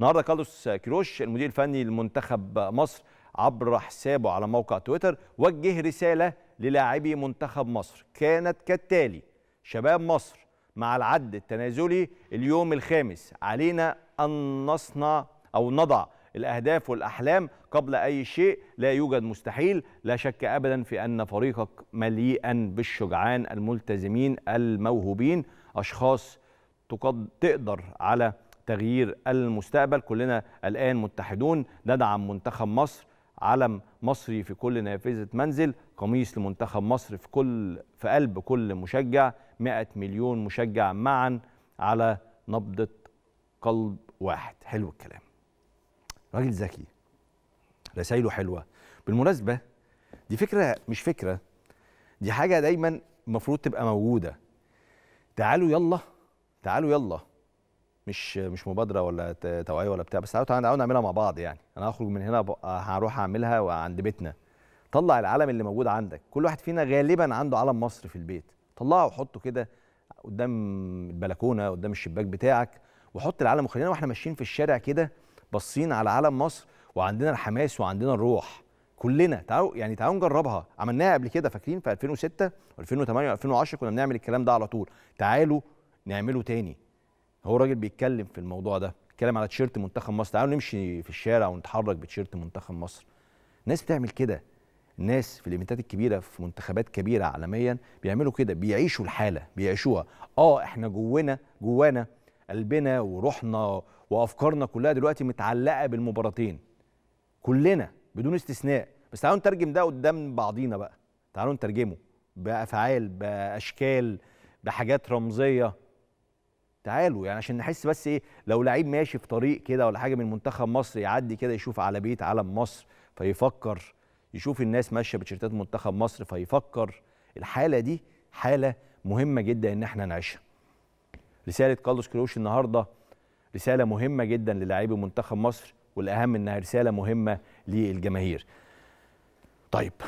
النهارده كارلوس كيروش المدير الفني لمنتخب مصر عبر حسابه على موقع تويتر وجه رساله للاعبي منتخب مصر كانت كالتالي شباب مصر مع العد التنازلي اليوم الخامس علينا ان نصنع او نضع الاهداف والاحلام قبل اي شيء لا يوجد مستحيل لا شك ابدا في ان فريقك مليئا بالشجعان الملتزمين الموهوبين اشخاص تقدر على تغيير المستقبل كلنا الآن متحدون ندعم منتخب مصر علم مصري في كل نافذة منزل قميص لمنتخب مصر في كل في قلب كل مشجع 100 مليون مشجع معا على نبضة قلب واحد حلو الكلام راجل ذكي رسائله حلوة بالمناسبة دي فكرة مش فكرة دي حاجة دايما المفروض تبقى موجودة تعالوا يلا تعالوا يلا مش مش مبادره ولا توعيه ولا بتاع بس تعالوا تعالوا نعملها مع بعض يعني انا هخرج من هنا هروح اعملها عند بيتنا طلع العلم اللي موجود عندك كل واحد فينا غالبا عنده علم مصر في البيت طلعه وحطه كده قدام البلكونه قدام الشباك بتاعك وحط العلم وخلينا واحنا ماشيين في الشارع كده باصين على علم مصر وعندنا الحماس وعندنا الروح كلنا تعالوا يعني تعالوا نجربها عملناها قبل كده فاكرين في 2006 و2008 و2010 كنا بنعمل الكلام ده على طول تعالوا نعمله تاني هو راجل بيتكلم في الموضوع ده بيتكلم على تيشيرت منتخب مصر تعالوا نمشي في الشارع ونتحرك بتيشيرت منتخب مصر الناس بتعمل كده الناس في الايفنتات الكبيره في منتخبات كبيره عالميا بيعملوا كده بيعيشوا الحاله بيعيشوها اه احنا جوانا جوانا قلبنا وروحنا وافكارنا كلها دلوقتي متعلقه بالمباراتين كلنا بدون استثناء بس تعالوا نترجم ده قدام بعضينا بقى تعالوا نترجمه بافعال باشكال بحاجات رمزيه تعالوا يعني عشان نحس بس ايه لو لعيب ماشي في طريق كده ولا حاجه من منتخب مصر يعدي كده يشوف على بيت علم مصر فيفكر يشوف الناس ماشيه بتيشيرتات منتخب مصر فيفكر الحاله دي حاله مهمه جدا ان احنا نعيشها رساله كارلوس كروش النهارده رساله مهمه جدا للاعبي منتخب مصر والاهم انها رساله مهمه للجماهير طيب